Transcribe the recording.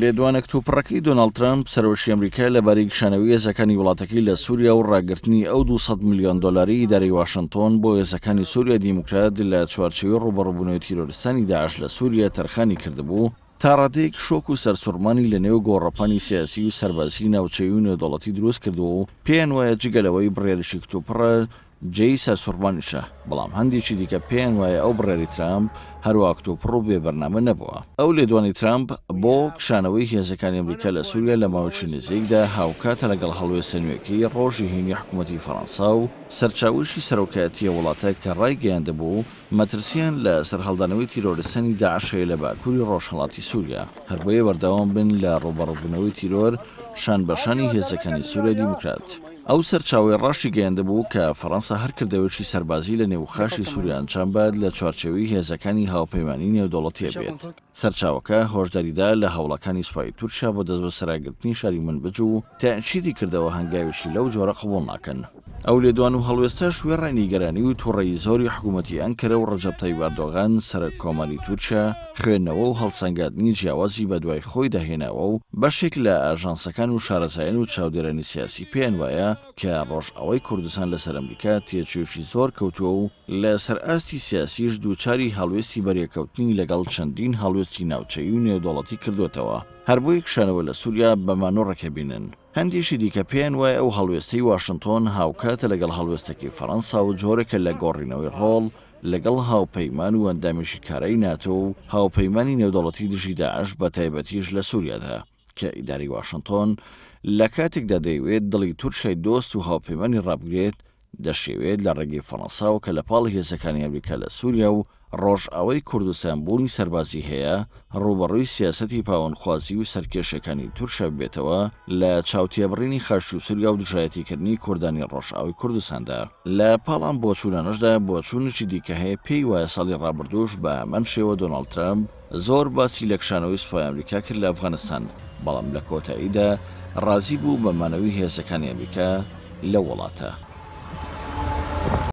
لێدوانە کتوپڕەکەی دۆناال ترامپ سەرۆشی ئەمریکا لە بەری گشانەوەی ێزەکانی وڵاتەکەی لە سووریا و ڕاگررتنی ئەو 200 میلیۆن دلاری داری وااشنگتۆن بۆ ێزەکانی سووریا دیموکرات لە چوارچوی ڕوبڕبوونەوە تیرۆرستانی داعش لە سووریا تەرخانی کردبوو تا ڕادێک شۆک و سەرسوورمانی لە نێو گۆڕەپانی سیاسی و سەربازی ناوچەی و نێودوڵەتی دروست کردو و پێیان وایە جگەلەوەی بڕێرشی کتوپڕە جیسە سوربانیشە بەڵام هەندێکی دیکە پێیان وایە ئەو بڕێری ترامپ هەروواکتۆپڕۆ بێ بەرنامە نەبووە ئەو لێدوانی ترامپ بۆ کشانەوەی هێزەکانی ئەمریکا لە سووریا لە ماوەچی نزیکدا هاوکاتە لەگەڵ هەڵوێستە نوێکی ڕۆژی هینی حکوومەتی فەەنسا و سەرچاوشی سەرۆکایەتیە وڵاتە کە ڕایگەیاندە بوو مەترسیان لە سەرهەڵدانەوەی تیرۆرسەنی داعشەیە لە باکووری ڕۆژهڵاتی سووریا هەروەیە بەردەوام بن لە ڕۆبەڕبوونەوەی تیرۆر شان بەشانی هێزەکانی سووریا دیموکرات. ئەو سەرچاوی ڕاشی گەیاندەبوو کە فەەنسا هەر کردەوەکی سەربازی لە نێوخاشی سووریانچان بەد لە چوارچەوەی هێزەکانی هاوپەیمانانی نێودوڵەتی بێت سەرچاوەکە هۆشدەریدا لە هەوڵەکانی سوپای تورکیا بۆ دەست بە سراگرتنی شاری من بجو و تەنشیدی کردەوە هەنگاویشی لەو جۆرە قوبڵ ناکەن. ئەو لێدوان و هەڵوێستە شوێ ڕێنیگەرانی و توڕێی زۆری حکوومەتتی ئەنکرە و ڕەجەبتەی واردۆغان سرە کۆمەلی تورکە خوێندنەوە و هەڵسەنگاتنی جیاوازی بە دوای خۆی دەهێنەوە و بەشێک لە ئاژانسەکان و شارەزایەن و چاودێرانی سیاسی پێیان وایە کە ڕۆژ ئەوەی کوردستان لەسەر ئەمریکا تێچێشی زۆر کەوتووە و لە سەرئاستی سیاسیش دووچاری هەڵوێستی بەریەکەوتنی لەگەڵ چەندین هەڵوێستی ناوچەی و نێودوڵەتی کردوێتەوە هەر بۆ یەکشانەوە لە سووریا بەمانۆ ڕەکەبینن. هەندیشی دیکە پێیان وای ئەو هەڵوێستی واشنگتۆن هاوکاتە لەگەڵ هەڵوێستەکەی فەەنسا و جۆرەکە لە گۆڕینەوەی ڕۆڵ لەگەڵ هاوپەیمان و ئەندامێکی کارەی ناتۆ و هاوپەیمانی نێودەڵەتی دژی داعش بە تایبەتیش لە سووریادا کە ئیداری واشنگتۆن لە کاتێکدا دەیوێت دڵی تورکای دۆست و هاوپەیمانی ڕابگرێت دەشێوێت لە ڕێگەی فەنەساوە کە لە پاڵی هێزەکانی ئەمریکا لە سووریا و ڕۆژ ئەوەی کوردستان بوونی سەربازی هەیە ڕوبەڕووی سیاسەتی پاوەندخوازی و سەرکێشەکانی تورشە بێتەوە لە چاوتێبڕینی خەش و سووریا و دژایەتیکردنی کوردانی ڕۆژئاوی کوردستاندا لە پاڵام بۆچوونەنشدا بۆچوونشی دیکە هەیە پێی وایە ساڵی ڕابردوش بە ئەمەەن شێوە دۆناڵد ترمپ زۆر باسی لەکشانەوەی سوپای ئەمریکا کرد لە ئەفغانستان بەڵام لە کۆتاییدا ڕازی بوو بەمانەوەی هێزەکانی ئەمریکا لە وڵاتە.